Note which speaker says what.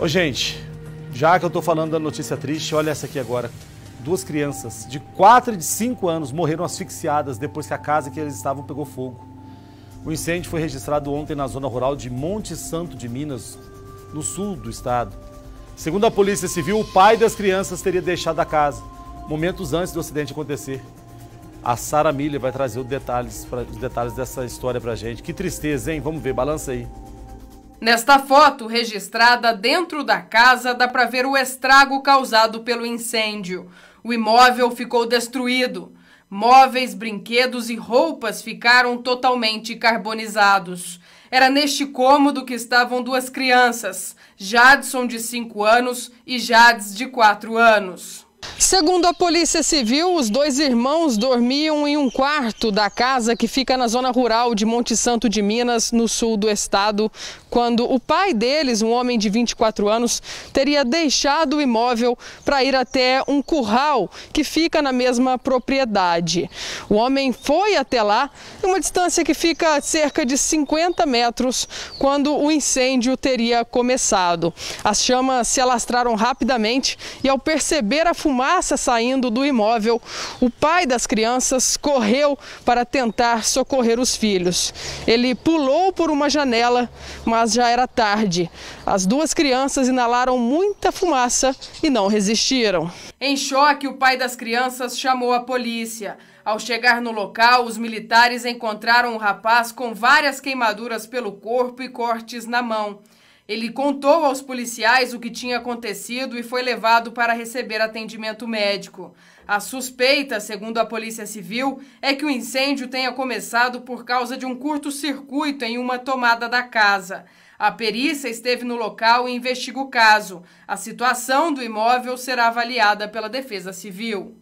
Speaker 1: Ô, gente, já que eu tô falando da notícia triste, olha essa aqui agora. Duas crianças de 4 e de 5 anos morreram asfixiadas depois que a casa que eles estavam pegou fogo. O incêndio foi registrado ontem na zona rural de Monte Santo de Minas, no sul do estado. Segundo a Polícia Civil, o pai das crianças teria deixado a casa momentos antes do acidente acontecer. A Sara Milha vai trazer os detalhes, os detalhes dessa história pra gente. Que tristeza, hein? Vamos ver, balança aí.
Speaker 2: Nesta foto, registrada dentro da casa, dá para ver o estrago causado pelo incêndio. O imóvel ficou destruído. Móveis, brinquedos e roupas ficaram totalmente carbonizados. Era neste cômodo que estavam duas crianças, Jadson de 5 anos e Jades de 4 anos. Segundo a Polícia Civil, os dois irmãos dormiam em um quarto da casa que fica na zona rural de Monte Santo de Minas, no sul do estado, quando o pai deles, um homem de 24 anos, teria deixado o imóvel para ir até um curral que fica na mesma propriedade. O homem foi até lá, uma distância que fica cerca de 50 metros, quando o incêndio teria começado. As chamas se alastraram rapidamente e, ao perceber a fumaça, fumaça saindo do imóvel, o pai das crianças correu para tentar socorrer os filhos. Ele pulou por uma janela, mas já era tarde. As duas crianças inalaram muita fumaça e não resistiram. Em choque, o pai das crianças chamou a polícia. Ao chegar no local, os militares encontraram o um rapaz com várias queimaduras pelo corpo e cortes na mão. Ele contou aos policiais o que tinha acontecido e foi levado para receber atendimento médico. A suspeita, segundo a Polícia Civil, é que o incêndio tenha começado por causa de um curto-circuito em uma tomada da casa. A perícia esteve no local e investiga o caso. A situação do imóvel será avaliada pela Defesa Civil.